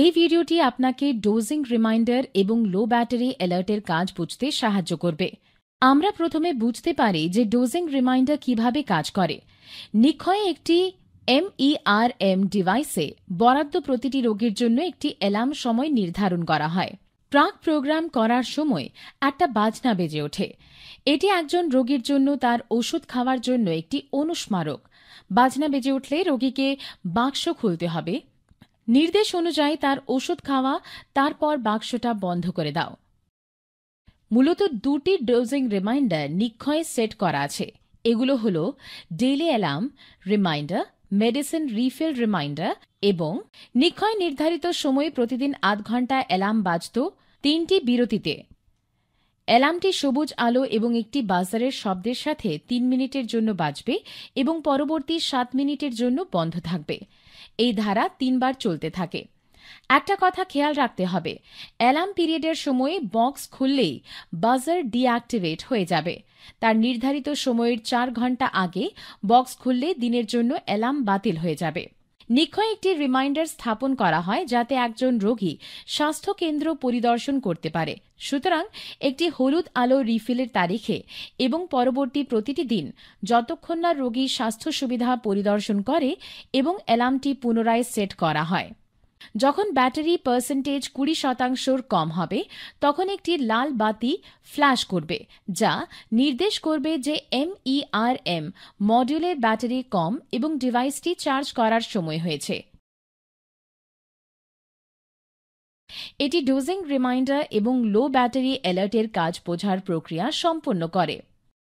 এই ভিডিওটি আপনাকে ডোজিং রিমাইন্ডার এবং লো ব্যাটারি অ্যালার্টের কাজ বুঝতে সাহায্য করবে আমরা প্রথমে বুঝতে পারি যে ডোজিং রিমাইন্ডার কিভাবে কাজ করে নিক্ষয় একটি এমইআরএম ডিভাইসে বরাদ্দ প্রতিটি রোগীর জন্য একটি অ্যালার্ম সময় নির্ধারণ করা হয় প্রাক প্রোগ্রাম করার সময় একটা বাজনা বেজে ওঠে এটি একজন রোগীর জন্য তার ওষুধ খাওয়ার জন্য একটি অনুস্মারক বাজনা বেজে উঠলে রোগীকে বাক্স খুলতে হবে নির্দেশ অনুযায়ী তার ওষুধ খাওয়া তারপর বাক্সটা বন্ধ করে দাও মূলত দুটি ডোজিং রিমাইন্ডার নিক্ষয়ে সেট করা আছে এগুলো হল daily alarm reminder medicine refill reminder এবং নিক্ষয় নির্ধারিত সময়ে প্রতিদিন আধ ঘন্টা অ্যালার্ম বাজত তিনটি বিরতিতে অ্যালার্মটি সবুজ আলো এবং একটি বাজারের শব্দের সাথে তিন মিনিটের জন্য বাজবে এবং পরবর্তী সাত মিনিটের জন্য বন্ধ থাকবে এই ধারা তিনবার চলতে থাকে একটা কথা খেয়াল রাখতে হবে অ্যালার্ম পিরিয়ডের সময়ে বক্স খুললেই বাজার ডিঅ্যাক্টিভেট হয়ে যাবে তার নির্ধারিত সময়ের চার ঘন্টা আগে বক্স খুললে দিনের জন্য অ্যালার্ম বাতিল হয়ে যাবে নিক্ষয় একটি রিমাইন্ডার স্থাপন করা হয় যাতে একজন রোগী স্বাস্থ্য কেন্দ্র পরিদর্শন করতে পারে সুতরাং একটি হলুদ আলো রিফিলের তারিখে এবং পরবর্তী প্রতিটি দিন যতক্ষণ না রোগী স্বাস্থ্য সুবিধা পরিদর্শন করে এবং অ্যালার্মটি পুনরায় সেট করা হয় যখন ব্যাটারি পার্সেন্টেজ কুড়ি শতাংশর কম হবে তখন একটি লাল বাতি ফ্ল্যাশ করবে যা নির্দেশ করবে যে e এমইআরএম মডিউলের ব্যাটারি কম এবং ডিভাইসটি চার্জ করার সময় হয়েছে এটি ডোজিং রিমাইন্ডার এবং লো ব্যাটারি অ্যালার্টের কাজ বোঝার প্রক্রিয়া সম্পন্ন করে